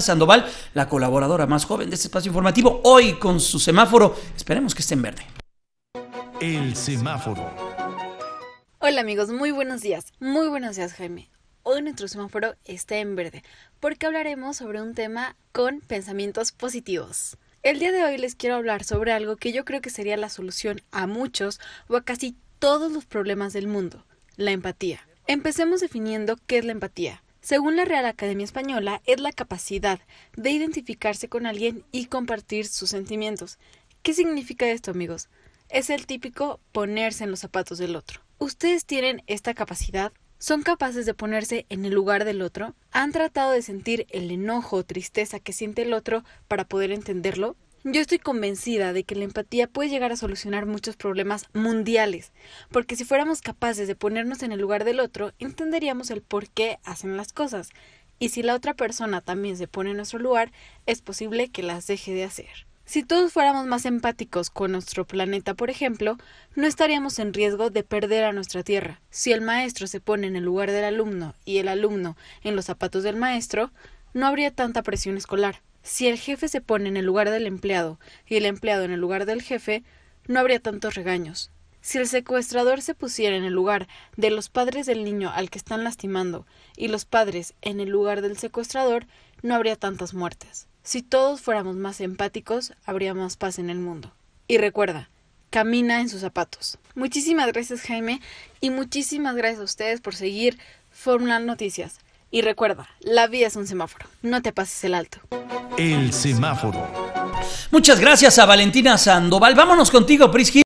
Sandoval, la colaboradora más joven de este espacio informativo, hoy con su semáforo. Esperemos que esté en verde. El semáforo. Hola amigos, muy buenos días. Muy buenos días, Jaime. Hoy nuestro semáforo está en verde porque hablaremos sobre un tema con pensamientos positivos. El día de hoy les quiero hablar sobre algo que yo creo que sería la solución a muchos o a casi todos los problemas del mundo, la empatía. Empecemos definiendo qué es la empatía. Según la Real Academia Española, es la capacidad de identificarse con alguien y compartir sus sentimientos. ¿Qué significa esto, amigos? Es el típico ponerse en los zapatos del otro. ¿Ustedes tienen esta capacidad? ¿Son capaces de ponerse en el lugar del otro? ¿Han tratado de sentir el enojo o tristeza que siente el otro para poder entenderlo? Yo estoy convencida de que la empatía puede llegar a solucionar muchos problemas mundiales, porque si fuéramos capaces de ponernos en el lugar del otro, entenderíamos el por qué hacen las cosas, y si la otra persona también se pone en nuestro lugar, es posible que las deje de hacer. Si todos fuéramos más empáticos con nuestro planeta, por ejemplo, no estaríamos en riesgo de perder a nuestra Tierra. Si el maestro se pone en el lugar del alumno y el alumno en los zapatos del maestro, no habría tanta presión escolar si el jefe se pone en el lugar del empleado y el empleado en el lugar del jefe, no habría tantos regaños. Si el secuestrador se pusiera en el lugar de los padres del niño al que están lastimando y los padres en el lugar del secuestrador, no habría tantas muertes. Si todos fuéramos más empáticos, habría más paz en el mundo. Y recuerda, camina en sus zapatos. Muchísimas gracias Jaime y muchísimas gracias a ustedes por seguir Formula Noticias. Y recuerda, la vida es un semáforo, no te pases el alto. El semáforo. Muchas gracias a Valentina Sandoval. Vámonos contigo, Prisky.